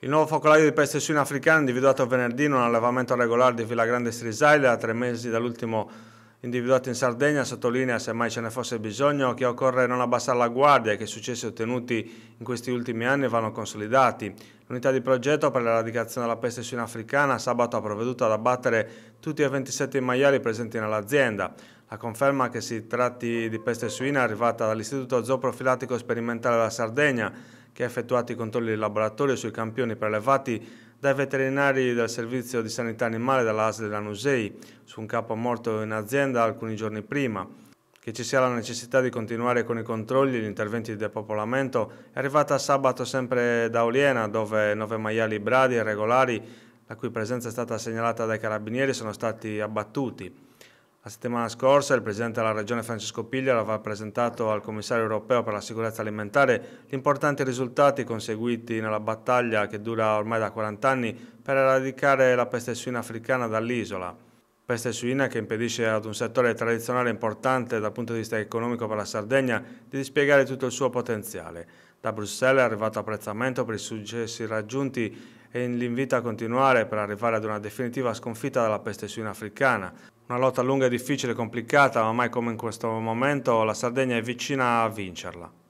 Il nuovo focolaio di peste suina africana individuato venerdì in un allevamento regolare di Villa Grande Strisaile a tre mesi dall'ultimo individuato in Sardegna sottolinea, se mai ce ne fosse bisogno, che occorre non abbassare la guardia e che i successi ottenuti in questi ultimi anni vanno consolidati. L'unità di progetto per l'eradicazione della peste suina africana sabato ha provveduto ad abbattere tutti e 27 maiali presenti nell'azienda. La conferma che si tratti di peste suina è arrivata dall'Istituto Zooprofilattico Sperimentale della Sardegna, che ha effettuato i controlli di laboratorio sui campioni prelevati dai veterinari del Servizio di Sanità Animale dell'ASL Nusei su un capo morto in azienda alcuni giorni prima. Che ci sia la necessità di continuare con i controlli e gli interventi di depopolamento è arrivata sabato sempre da Oliena, dove nove maiali bradi irregolari, la cui presenza è stata segnalata dai carabinieri, sono stati abbattuti. La settimana scorsa il Presidente della Regione Francesco Piglia aveva presentato al Commissario europeo per la sicurezza alimentare gli importanti risultati conseguiti nella battaglia che dura ormai da 40 anni per eradicare la peste suina africana dall'isola. Peste suina che impedisce ad un settore tradizionale importante dal punto di vista economico per la Sardegna di dispiegare tutto il suo potenziale. Da Bruxelles è arrivato apprezzamento per i successi raggiunti e l'invito a continuare per arrivare ad una definitiva sconfitta della peste suina africana una lotta lunga, difficile, e complicata, ma mai come in questo momento la Sardegna è vicina a vincerla.